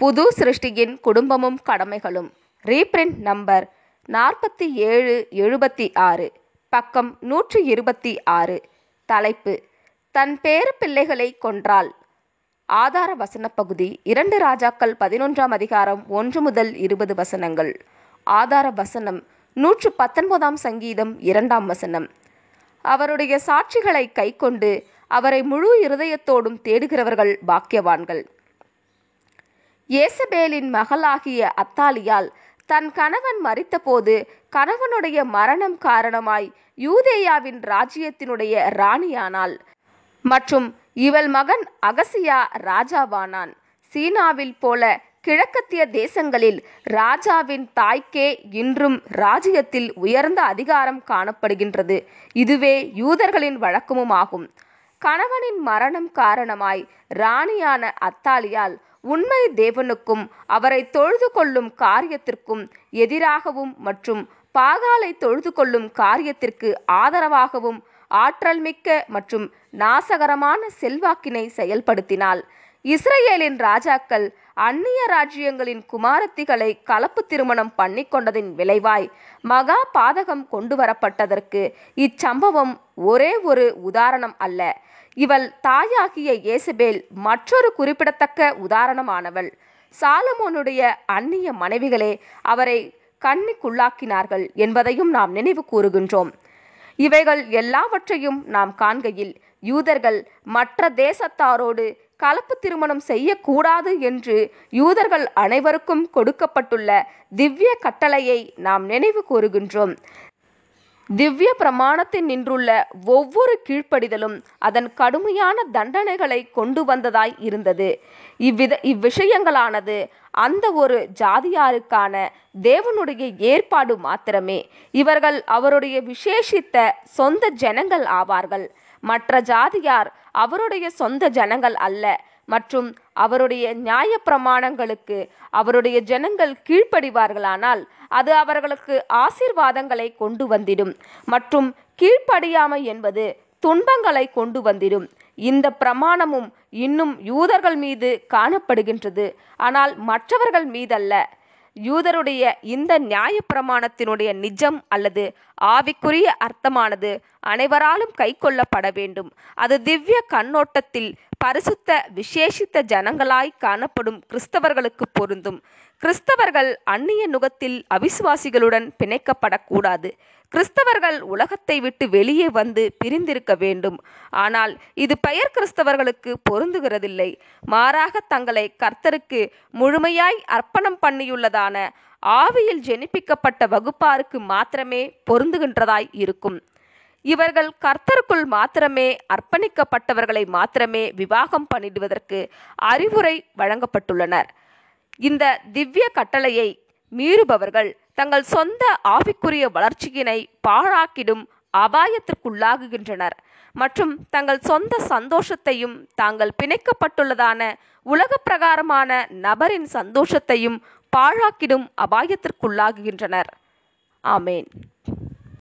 புது சிருஷ்டியின் குடும்பமும் கடமைகளும் reprint number நாற்பத்தி ஏழு எழுபத்தி ஆறு பக்கம் நூற்றி இருபத்தி ஆறு தலைப்பு தன் பேறு பிள்ளைகளை கொன்றால் ஆதார வசன பகுதி இரண்டு ராஜாக்கள் பதினொன்றாம் அதிகாரம் ஒன்று முதல் இருபது வசனங்கள் ஆதார வசனம் நூற்று பத்தொன்பதாம் சங்கீதம் இரண்டாம் வசனம் அவருடைய சாட்சிகளை கைக்கொண்டு அவரை முழு இருதயத்தோடும் தேடுகிறவர்கள் பாக்கியவான்கள் ஏசபேலின் மகளாகிய அத்தாலியால் தன் கணவன் மறித்தபோது கணவனுடைய மரணம் காரணமாய் யூதேயாவின் ராஜ்யத்தினுடைய ராணியானாள் மற்றும் இவள் மகன் அகசியா ராஜாவானான் சீனாவில் போல கிழக்கத்திய தேசங்களில் ராஜாவின் தாய்க்கே இன்றும் ராஜ்யத்தில் உயர்ந்த அதிகாரம் காணப்படுகின்றது இதுவே யூதர்களின் வழக்கமுமாகும் கணவனின் மரணம் காரணமாய் ராணியான அத்தாலியால் உண்மை தேவனுக்கும் அவரை தொழுது கொள்ளும் காரியத்திற்கும் எதிராகவும் மற்றும் பாகாலை தொழுது கொள்ளும் காரியத்திற்கு ஆதரவாகவும் ஆற்றல் மிக்க மற்றும் நாசகரமான செல்வாக்கினை செயல்படுத்தினாள் இஸ்ரேலின் ராஜாக்கள் அந்நிய ராஜ்யங்களின் குமாரத்திகளை கலப்பு திருமணம் பண்ணிக்கொண்டதின் விளைவாய் மகா பாதகம் கொண்டு வரப்பட்டதற்கு இச்சம்பவம் ஒரே ஒரு உதாரணம் அல்ல இவள் தாயாகிய இயேசபேல் மற்றொரு குறிப்பிடத்தக்க உதாரணமானவள் சாலமோனுடைய அந்நிய மனைவிகளே அவரை கண்ணிக்குள்ளாக்கினார்கள் என்பதையும் நாம் நினைவு கூறுகின்றோம் இவைகள் எல்லாவற்றையும் நாம் காண்கையில் யூதர்கள் மற்ற தேசத்தாரோடு கலப்பு திருமணம் செய்யக்கூடாது என்று யூதர்கள் அனைவருக்கும் கொடுக்கப்பட்டுள்ள திவ்ய கட்டளையை நாம் நினைவு கூறுகின்றோம் திவ்ய பிரமாணத்தில் நின்றுள்ள ஒவ்வொரு கீழ்ப்படிதலும் அதன் கடுமையான தண்டனைகளை கொண்டு வந்ததாய் இருந்தது இவ்வித இவ்விஷயங்களானது அந்த ஒரு ஜாதியாருக்கான தேவனுடைய ஏற்பாடு மாத்திரமே இவர்கள் அவருடைய விசேஷித்த சொந்த ஜனங்கள் ஆவார்கள் மற்ற ஜாதியார் அவருடைய சொந்த ஜனங்கள் அல்ல மற்றும் அவருடைய நியாயப்பிரமாணங்களுக்கு அவருடைய ஜனங்கள் கீழ்ப்படிவார்களானால் அது அவர்களுக்கு ஆசீர்வாதங்களை கொண்டு வந்திடும் மற்றும் கீழ்ப்படியாமை என்பது துன்பங்களை கொண்டு வந்திடும் இந்த பிரமாணமும் இன்னும் யூதர்கள் மீது காணப்படுகின்றது ஆனால் மற்றவர்கள் மீதல்ல யூதருடைய இந்த நியாயப்பிரமாணத்தினுடைய நிஜம் அல்லது ஆவிக்குரிய அர்த்தமானது அனைவராலும் கை கொள்ளப்பட வேண்டும் அது திவ்ய கண்ணோட்டத்தில் பரிசுத்த விசேஷித்த ஜனங்களாய் காணப்படும் கிறிஸ்தவர்களுக்கு பொருந்தும் கிறிஸ்தவர்கள் அந்நிய நுகத்தில் அவிசுவாசிகளுடன் பிணைக்கப்படக்கூடாது கிறிஸ்தவர்கள் உலகத்தை விட்டு வெளியே வந்து பிரிந்திருக்க வேண்டும் ஆனால் இது பெயர் கிறிஸ்தவர்களுக்கு பொருந்துகிறதில்லை மாறாக தங்களை கர்த்தருக்கு முழுமையாய் அர்ப்பணம் பண்ணியுள்ளதான ஆவியில் ஜெனிப்பிக்கப்பட்ட வகுப்பாருக்கு மாத்திரமே பொருந்துகின்றதாய் இருக்கும் இவர்கள் கர்த்தருக்குள் மாத்திரமே அர்ப்பணிக்கப்பட்டவர்களை மாத்திரமே விவாகம் பண்ணிடுவதற்கு அறிவுரை வழங்கப்பட்டுள்ளனர் இந்த திவ்ய கட்டளையை மீறுபவர்கள் தங்கள் சொந்த ஆவிக்குரிய வளர்ச்சியினை பாழாக்கிடும் அபாயத்திற்குள்ளாகுகின்றனர் மற்றும் தங்கள் சொந்த சந்தோஷத்தையும் தாங்கள் பிணைக்கப்பட்டுள்ளதான உலக பிரகாரமான நபரின் சந்தோஷத்தையும் பாழாக்கிடும் அபாயத்திற்குள்ளாகுகின்றனர் ஆமேன்